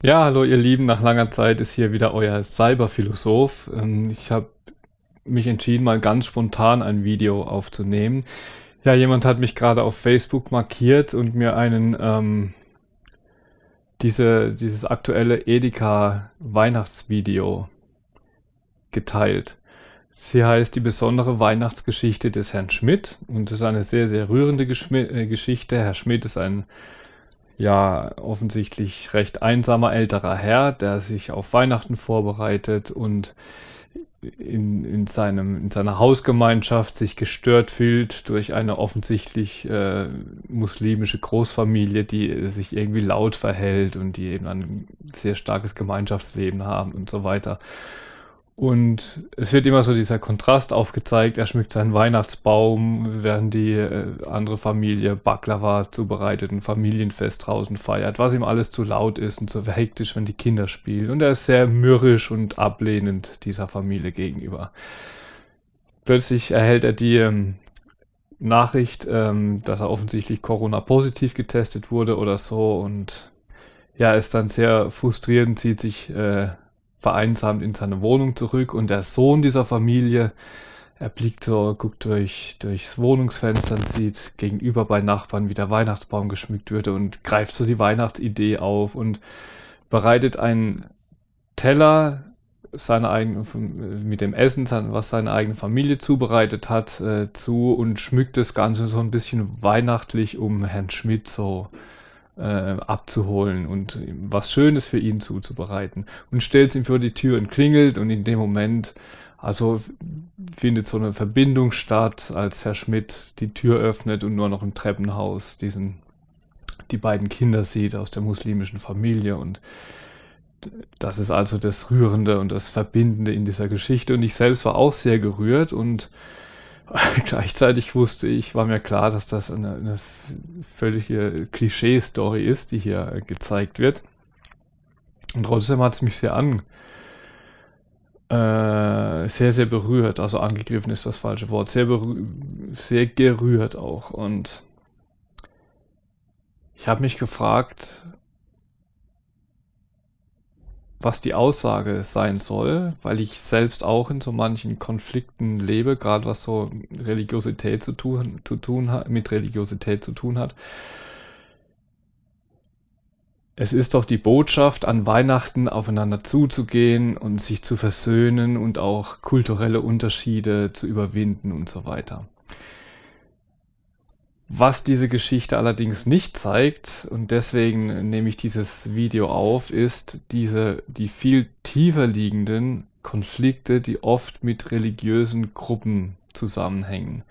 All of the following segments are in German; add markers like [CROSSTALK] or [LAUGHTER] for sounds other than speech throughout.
Ja, hallo ihr Lieben, nach langer Zeit ist hier wieder euer Cyberphilosoph. Ähm, ich habe mich entschieden, mal ganz spontan ein Video aufzunehmen. Ja, jemand hat mich gerade auf Facebook markiert und mir einen ähm, diese, dieses aktuelle Edeka Weihnachtsvideo geteilt. Sie heißt die besondere Weihnachtsgeschichte des Herrn Schmidt und es ist eine sehr, sehr rührende Geschmi äh, Geschichte. Herr Schmidt ist ein ja offensichtlich recht einsamer älterer Herr, der sich auf Weihnachten vorbereitet und in, in, seinem, in seiner Hausgemeinschaft sich gestört fühlt durch eine offensichtlich äh, muslimische Großfamilie, die sich irgendwie laut verhält und die eben ein sehr starkes Gemeinschaftsleben haben und so weiter. Und es wird immer so dieser Kontrast aufgezeigt. Er schmückt seinen Weihnachtsbaum, während die äh, andere Familie Baklava zubereitet, ein Familienfest draußen feiert, was ihm alles zu laut ist und zu hektisch, wenn die Kinder spielen. Und er ist sehr mürrisch und ablehnend dieser Familie gegenüber. Plötzlich erhält er die ähm, Nachricht, ähm, dass er offensichtlich Corona-positiv getestet wurde oder so. Und ja, ist dann sehr frustrierend, zieht sich... Äh, vereinsamt in seine Wohnung zurück und der Sohn dieser Familie, er blickt so, guckt durch, durchs Wohnungsfenster und sieht gegenüber bei Nachbarn, wie der Weihnachtsbaum geschmückt würde und greift so die Weihnachtsidee auf und bereitet einen Teller seine eigenen, mit dem Essen, was seine eigene Familie zubereitet hat, äh, zu und schmückt das Ganze so ein bisschen weihnachtlich um Herrn Schmidt so äh, abzuholen und was Schönes für ihn zuzubereiten und stellt ihn vor die Tür und klingelt und in dem Moment also findet so eine Verbindung statt, als Herr Schmidt die Tür öffnet und nur noch im Treppenhaus diesen die beiden Kinder sieht aus der muslimischen Familie und das ist also das Rührende und das Verbindende in dieser Geschichte. Und ich selbst war auch sehr gerührt und [LAUGHS] Gleichzeitig wusste ich, war mir klar, dass das eine, eine völlige Klischee-Story ist, die hier gezeigt wird. Und trotzdem hat es mich sehr an, äh, sehr, sehr berührt. Also angegriffen ist das falsche Wort. Sehr, sehr gerührt auch. Und ich habe mich gefragt, was die Aussage sein soll, weil ich selbst auch in so manchen Konflikten lebe, gerade was so Religiosität zu tun, zu tun hat, mit Religiosität zu tun hat. Es ist doch die Botschaft, an Weihnachten aufeinander zuzugehen und sich zu versöhnen und auch kulturelle Unterschiede zu überwinden und so weiter. Was diese Geschichte allerdings nicht zeigt, und deswegen nehme ich dieses Video auf, ist diese, die viel tiefer liegenden Konflikte, die oft mit religiösen Gruppen zusammenhängen.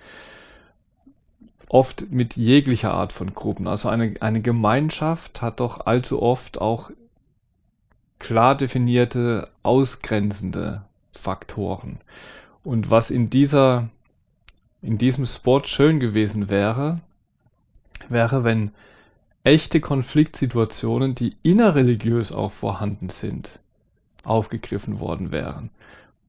Oft mit jeglicher Art von Gruppen. Also eine, eine Gemeinschaft hat doch allzu oft auch klar definierte, ausgrenzende Faktoren. Und was in dieser in diesem Sport schön gewesen wäre, wäre, wenn echte Konfliktsituationen, die innerreligiös auch vorhanden sind, aufgegriffen worden wären.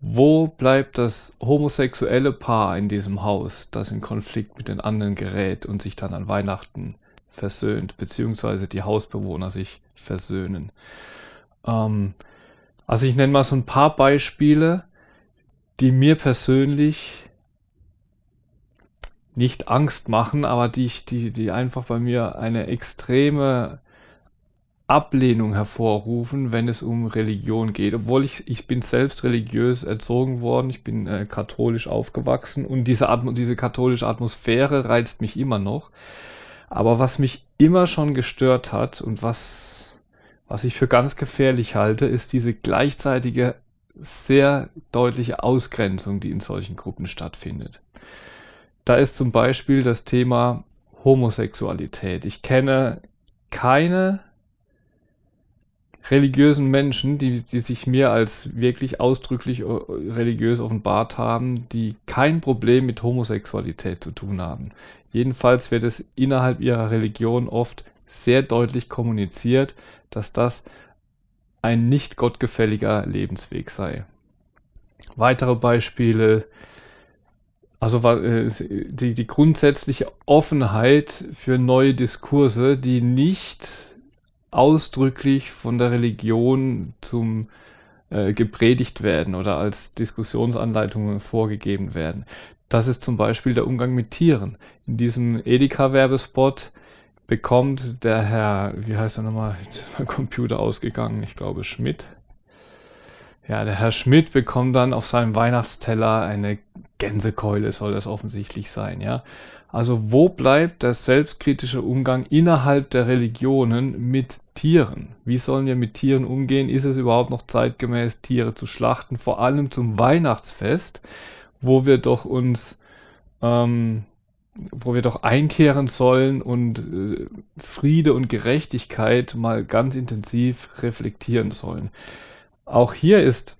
Wo bleibt das homosexuelle Paar in diesem Haus, das in Konflikt mit den anderen gerät und sich dann an Weihnachten versöhnt, beziehungsweise die Hausbewohner sich versöhnen? Ähm, also ich nenne mal so ein paar Beispiele, die mir persönlich nicht Angst machen, aber die, die, die einfach bei mir eine extreme Ablehnung hervorrufen, wenn es um Religion geht. Obwohl ich, ich bin selbst religiös erzogen worden, ich bin äh, katholisch aufgewachsen und diese, Atmo diese katholische Atmosphäre reizt mich immer noch. Aber was mich immer schon gestört hat und was, was ich für ganz gefährlich halte, ist diese gleichzeitige, sehr deutliche Ausgrenzung, die in solchen Gruppen stattfindet. Da ist zum Beispiel das Thema Homosexualität. Ich kenne keine religiösen Menschen, die, die sich mir als wirklich ausdrücklich äh, religiös offenbart haben, die kein Problem mit Homosexualität zu tun haben. Jedenfalls wird es innerhalb ihrer Religion oft sehr deutlich kommuniziert, dass das ein nicht gottgefälliger Lebensweg sei. Weitere Beispiele also äh, äh, die, die grundsätzliche Offenheit für neue Diskurse, die nicht ausdrücklich von der Religion zum äh, gepredigt werden oder als Diskussionsanleitungen vorgegeben werden. Das ist zum Beispiel der Umgang mit Tieren. In diesem Edeka-Werbespot bekommt der Herr, wie heißt er nochmal, jetzt ist mein Computer ausgegangen, ich glaube Schmidt. Ja, der Herr Schmidt bekommt dann auf seinem Weihnachtsteller eine Gänsekeule soll das offensichtlich sein, ja. Also wo bleibt der selbstkritische Umgang innerhalb der Religionen mit Tieren? Wie sollen wir mit Tieren umgehen? Ist es überhaupt noch zeitgemäß, Tiere zu schlachten? Vor allem zum Weihnachtsfest, wo wir doch uns, ähm, wo wir doch einkehren sollen und äh, Friede und Gerechtigkeit mal ganz intensiv reflektieren sollen. Auch hier ist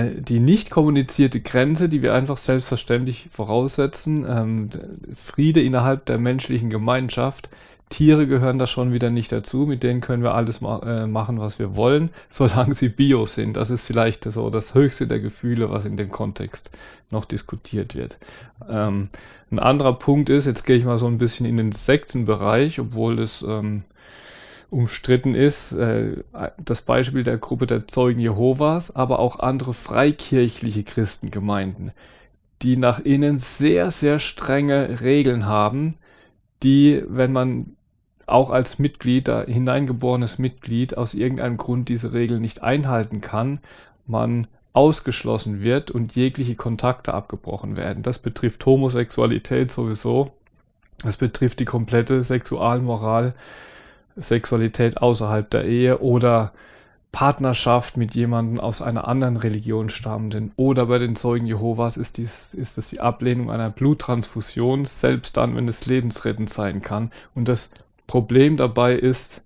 die nicht kommunizierte Grenze, die wir einfach selbstverständlich voraussetzen, ähm, Friede innerhalb der menschlichen Gemeinschaft. Tiere gehören da schon wieder nicht dazu, mit denen können wir alles ma äh, machen, was wir wollen, [LAUGHS] solange sie bio sind. Das ist vielleicht so das höchste der Gefühle, was in dem Kontext noch diskutiert wird. Ähm, ein anderer Punkt ist, jetzt gehe ich mal so ein bisschen in den Sektenbereich, obwohl das ähm, umstritten ist. Äh, das Beispiel der Gruppe der Zeugen Jehovas, aber auch andere freikirchliche Christengemeinden, die nach innen sehr, sehr strenge Regeln haben, die, wenn man auch als Mitglied, da hineingeborenes Mitglied, aus irgendeinem Grund diese Regeln nicht einhalten kann, man ausgeschlossen wird und jegliche Kontakte abgebrochen werden. Das betrifft Homosexualität sowieso. Das betrifft die komplette Sexualmoral Sexualität außerhalb der Ehe oder Partnerschaft mit jemandem aus einer anderen Religion stammenden. Oder bei den Zeugen Jehovas ist, dies, ist es die Ablehnung einer Bluttransfusion, selbst dann, wenn es lebensrettend sein kann. Und das Problem dabei ist,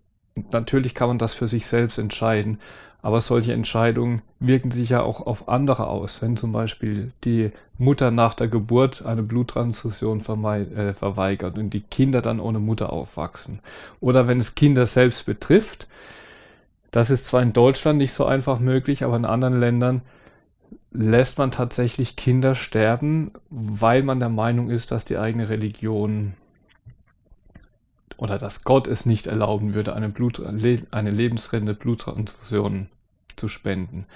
natürlich kann man das für sich selbst entscheiden, aber solche Entscheidungen wirken sich ja auch auf andere aus. Wenn zum Beispiel die Mutter nach der Geburt eine Bluttransfusion äh, verweigert und die Kinder dann ohne Mutter aufwachsen. Oder wenn es Kinder selbst betrifft. Das ist zwar in Deutschland nicht so einfach möglich, aber in anderen Ländern lässt man tatsächlich Kinder sterben, weil man der Meinung ist, dass die eigene Religion oder dass Gott es nicht erlauben würde, eine, Blut, eine lebensrettende Bluttransfusion zu spenden.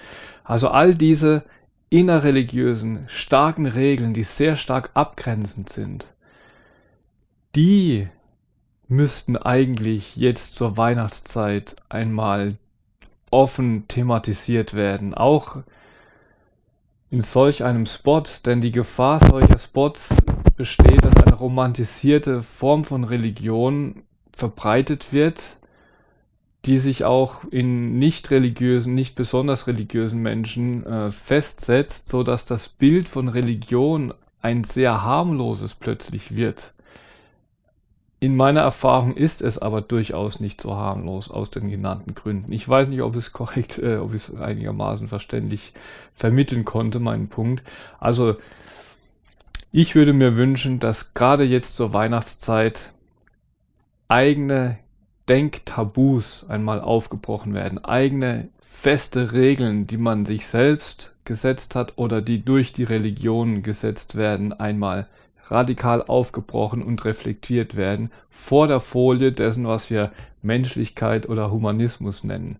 Also all diese innerreligiösen, starken Regeln, die sehr stark abgrenzend sind, die müssten eigentlich jetzt zur Weihnachtszeit einmal offen thematisiert werden. Auch in solch einem Spot, denn die Gefahr solcher Spots besteht, dass eine romantisierte Form von Religion verbreitet wird, die sich auch in nicht religiösen, nicht besonders religiösen Menschen äh, festsetzt, so dass das Bild von Religion ein sehr harmloses plötzlich wird. In meiner Erfahrung ist es aber durchaus nicht so harmlos aus den genannten Gründen. Ich weiß nicht, ob es korrekt, äh, ob ich es einigermaßen verständlich vermitteln konnte, meinen Punkt. Also ich würde mir wünschen, dass gerade jetzt zur Weihnachtszeit eigene Denktabus einmal aufgebrochen werden, eigene feste Regeln, die man sich selbst gesetzt hat oder die durch die Religionen gesetzt werden, einmal radikal aufgebrochen und reflektiert werden vor der Folie dessen, was wir Menschlichkeit oder Humanismus nennen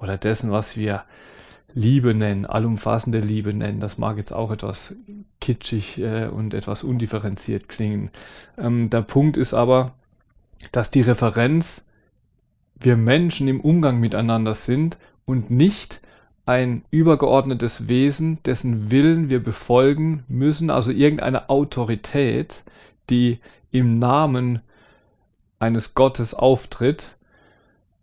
oder dessen, was wir Liebe nennen, allumfassende Liebe nennen. Das mag jetzt auch etwas kitschig äh, und etwas undifferenziert klingen. Ähm, der Punkt ist aber, dass die Referenz wir Menschen im Umgang miteinander sind und nicht ein übergeordnetes Wesen, dessen Willen wir befolgen müssen, also irgendeine Autorität, die im Namen eines Gottes auftritt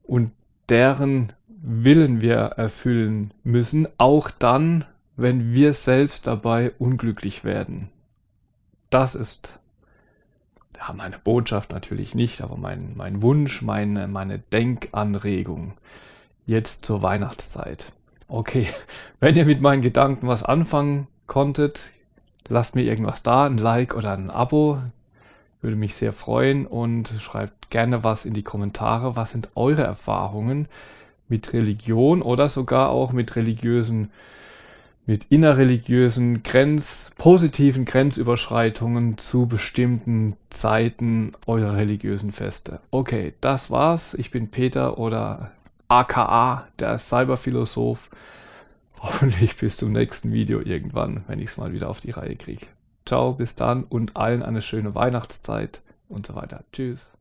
und deren Willen wir erfüllen müssen, auch dann, wenn wir selbst dabei unglücklich werden. Das ist ja, meine Botschaft natürlich nicht, aber mein, mein Wunsch, meine, meine Denkanregung jetzt zur Weihnachtszeit. Okay, [LAUGHS] wenn ihr mit meinen Gedanken was anfangen konntet, lasst mir irgendwas da, ein Like oder ein Abo. Würde mich sehr freuen und schreibt gerne was in die Kommentare. Was sind eure Erfahrungen mit Religion oder sogar auch mit religiösen, mit innerreligiösen Grenz, positiven Grenzüberschreitungen zu bestimmten Zeiten eurer religiösen Feste? Okay, das war's. Ich bin Peter oder aka der Cyberphilosoph. Hoffentlich bis zum nächsten Video irgendwann, wenn ich es mal wieder auf die Reihe kriege. Ciao, bis dann und allen eine schöne Weihnachtszeit und so weiter. Tschüss.